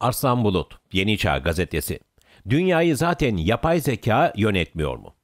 Arslan Bulut, Yeni Çağ Gazetesi. Dünyayı zaten yapay zeka yönetmiyor mu?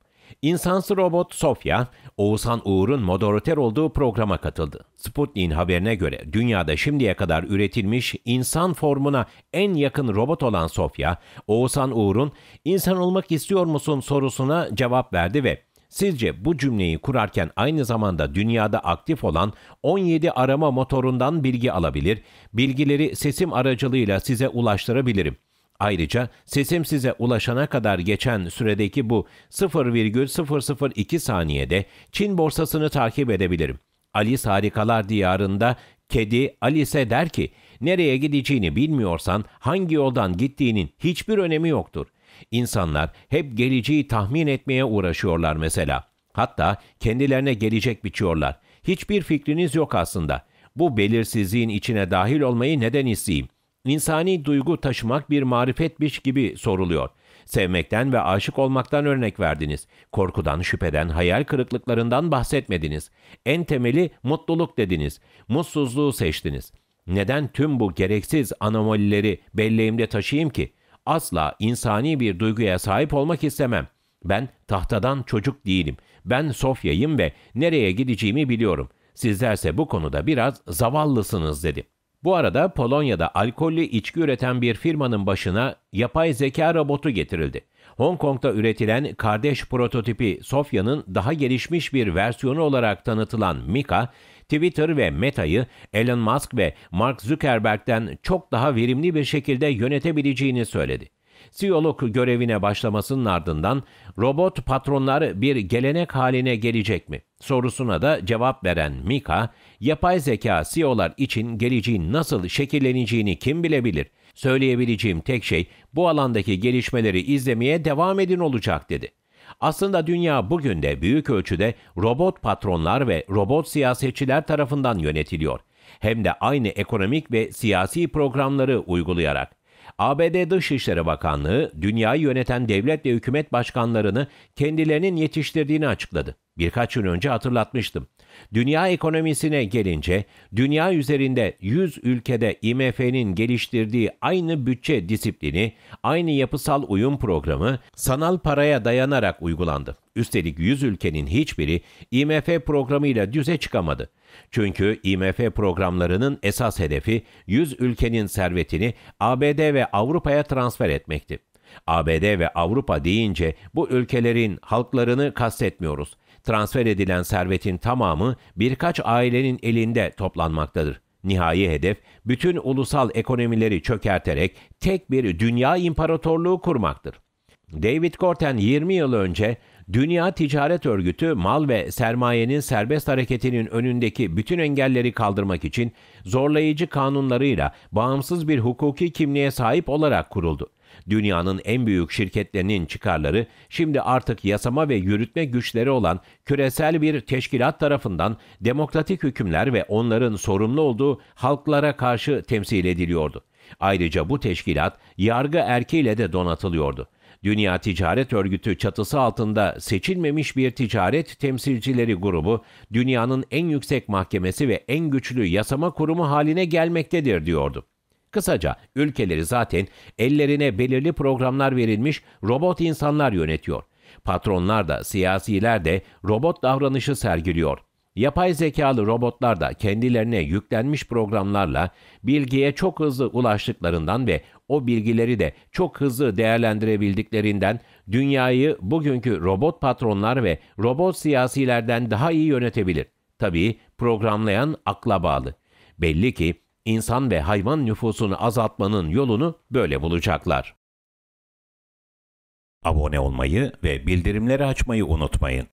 İnsansı robot Sofya, Oğuzhan Uğur'un moderatör olduğu programa katıldı. Sputnik'in haberine göre dünyada şimdiye kadar üretilmiş insan formuna en yakın robot olan Sofya, Oğuzhan Uğur'un insan olmak istiyor musun sorusuna cevap verdi ve Sizce bu cümleyi kurarken aynı zamanda dünyada aktif olan 17 arama motorundan bilgi alabilir, bilgileri sesim aracılığıyla size ulaştırabilirim. Ayrıca sesim size ulaşana kadar geçen süredeki bu 0,002 saniyede Çin borsasını takip edebilirim. Alice Harikalar Diyarı'nda kedi Alice'e der ki, nereye gideceğini bilmiyorsan hangi yoldan gittiğinin hiçbir önemi yoktur.'' İnsanlar hep geleceği tahmin etmeye uğraşıyorlar mesela. Hatta kendilerine gelecek biçiyorlar. Hiçbir fikriniz yok aslında. Bu belirsizliğin içine dahil olmayı neden isteyeyim? İnsani duygu taşımak bir marifetmiş gibi soruluyor. Sevmekten ve aşık olmaktan örnek verdiniz. Korkudan, şüpheden, hayal kırıklıklarından bahsetmediniz. En temeli mutluluk dediniz. Mutsuzluğu seçtiniz. Neden tüm bu gereksiz anomalileri belleğimde taşıyayım ki? asla insani bir duyguya sahip olmak istemem. Ben tahtadan çocuk değilim. Ben Sofya'yım ve nereye gideceğimi biliyorum. Sizlerse bu konuda biraz zavallısınız dedi. Bu arada Polonya'da alkollü içki üreten bir firmanın başına yapay zeka robotu getirildi. Hong Kong'da üretilen kardeş prototipi Sofya'nın daha gelişmiş bir versiyonu olarak tanıtılan Mika, Twitter ve Meta'yı Elon Musk ve Mark Zuckerberg'den çok daha verimli bir şekilde yönetebileceğini söyledi. CEO'luk görevine başlamasının ardından robot patronlar bir gelenek haline gelecek mi? Sorusuna da cevap veren Mika, yapay zeka CEO'lar için geleceğin nasıl şekilleneceğini kim bilebilir? Söyleyebileceğim tek şey bu alandaki gelişmeleri izlemeye devam edin olacak dedi. Aslında dünya bugün de büyük ölçüde robot patronlar ve robot siyasetçiler tarafından yönetiliyor. Hem de aynı ekonomik ve siyasi programları uygulayarak. ABD Dışişleri Bakanlığı dünyayı yöneten devlet ve hükümet başkanlarını kendilerinin yetiştirdiğini açıkladı. Birkaç gün önce hatırlatmıştım. Dünya ekonomisine gelince, dünya üzerinde 100 ülkede IMF'nin geliştirdiği aynı bütçe disiplini, aynı yapısal uyum programı sanal paraya dayanarak uygulandı. Üstelik 100 ülkenin hiçbiri IMF programıyla düze çıkamadı. Çünkü IMF programlarının esas hedefi 100 ülkenin servetini ABD ve Avrupa'ya transfer etmekti. ABD ve Avrupa deyince bu ülkelerin halklarını kastetmiyoruz transfer edilen servetin tamamı birkaç ailenin elinde toplanmaktadır. Nihai hedef bütün ulusal ekonomileri çökerterek tek bir dünya imparatorluğu kurmaktır. David Corten 20 yıl önce Dünya Ticaret Örgütü mal ve sermayenin serbest hareketinin önündeki bütün engelleri kaldırmak için zorlayıcı kanunlarıyla bağımsız bir hukuki kimliğe sahip olarak kuruldu. Dünyanın en büyük şirketlerinin çıkarları şimdi artık yasama ve yürütme güçleri olan küresel bir teşkilat tarafından demokratik hükümler ve onların sorumlu olduğu halklara karşı temsil ediliyordu. Ayrıca bu teşkilat yargı erkeğiyle de donatılıyordu. Dünya Ticaret Örgütü çatısı altında seçilmemiş bir ticaret temsilcileri grubu, dünyanın en yüksek mahkemesi ve en güçlü yasama kurumu haline gelmektedir diyordu. Kısaca ülkeleri zaten ellerine belirli programlar verilmiş robot insanlar yönetiyor. Patronlar da siyasiler de robot davranışı sergiliyor. Yapay zekalı robotlar da kendilerine yüklenmiş programlarla bilgiye çok hızlı ulaştıklarından ve o bilgileri de çok hızlı değerlendirebildiklerinden dünyayı bugünkü robot patronlar ve robot siyasilerden daha iyi yönetebilir. Tabii programlayan akla bağlı. Belli ki İnsan ve hayvan nüfusunu azaltmanın yolunu böyle bulacaklar. Abone olmayı ve bildirimleri açmayı unutmayın.